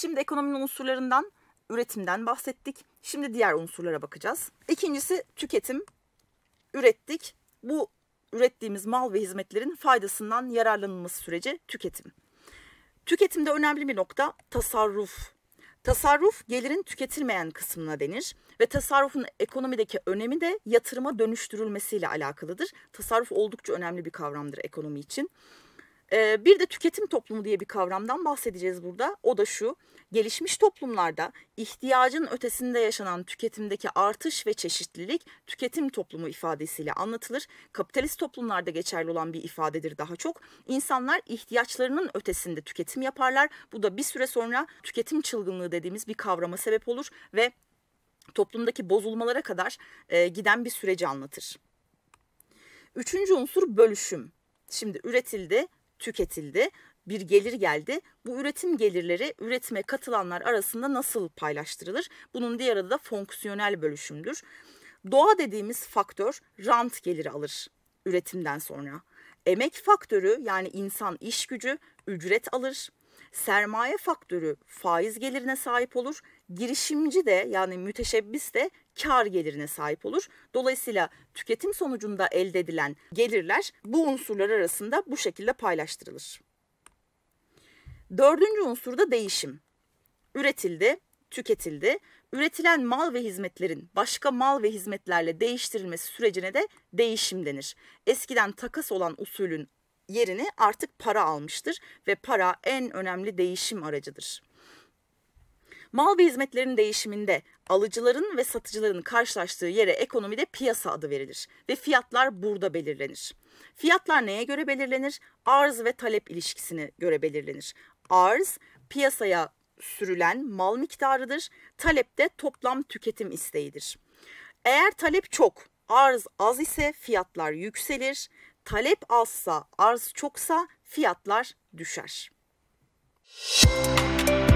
Şimdi ekonominin unsurlarından, üretimden bahsettik. Şimdi diğer unsurlara bakacağız. İkincisi tüketim. Ürettik. Bu ürettiğimiz mal ve hizmetlerin faydasından yararlanılması süreci tüketim. Tüketimde önemli bir nokta tasarruf. Tasarruf gelirin tüketilmeyen kısmına denir ve tasarrufun ekonomideki önemi de yatırıma dönüştürülmesiyle alakalıdır. Tasarruf oldukça önemli bir kavramdır ekonomi için. E, bir de tüketim toplumu diye bir kavramdan bahsedeceğiz burada. O da şu. Gelişmiş toplumlarda ihtiyacın ötesinde yaşanan tüketimdeki artış ve çeşitlilik tüketim toplumu ifadesiyle anlatılır. Kapitalist toplumlarda geçerli olan bir ifadedir daha çok. İnsanlar ihtiyaçlarının ötesinde tüketim yaparlar. Bu da bir süre sonra tüketim çılgınlığı dediğimiz bir kavrama sebep olur ve toplumdaki bozulmalara kadar e, giden bir süreci anlatır. Üçüncü unsur bölüşüm. Şimdi üretildi, tüketildi, bir gelir geldi. Bu üretim gelirleri üretime katılanlar arasında nasıl paylaştırılır? Bunun diğer adı da fonksiyonel bölüşümdür. Doğa dediğimiz faktör rant geliri alır üretimden sonra. Emek faktörü yani insan iş gücü ücret alır sermaye faktörü faiz gelirine sahip olur. Girişimci de yani müteşebbis de kar gelirine sahip olur. Dolayısıyla tüketim sonucunda elde edilen gelirler bu unsurlar arasında bu şekilde paylaştırılır. Dördüncü unsur da değişim. Üretildi, tüketildi. Üretilen mal ve hizmetlerin başka mal ve hizmetlerle değiştirilmesi sürecine de değişim denir. Eskiden takas olan usulün yerini artık para almıştır ve para en önemli değişim aracıdır. Mal ve hizmetlerin değişiminde alıcıların ve satıcıların karşılaştığı yere ekonomide piyasa adı verilir ve fiyatlar burada belirlenir. Fiyatlar neye göre belirlenir? Arz ve talep ilişkisine göre belirlenir. Arz piyasaya sürülen mal miktarıdır. Talep de toplam tüketim isteğidir. Eğer talep çok, arz az ise fiyatlar yükselir talep azsa, arz çoksa fiyatlar düşer. Müzik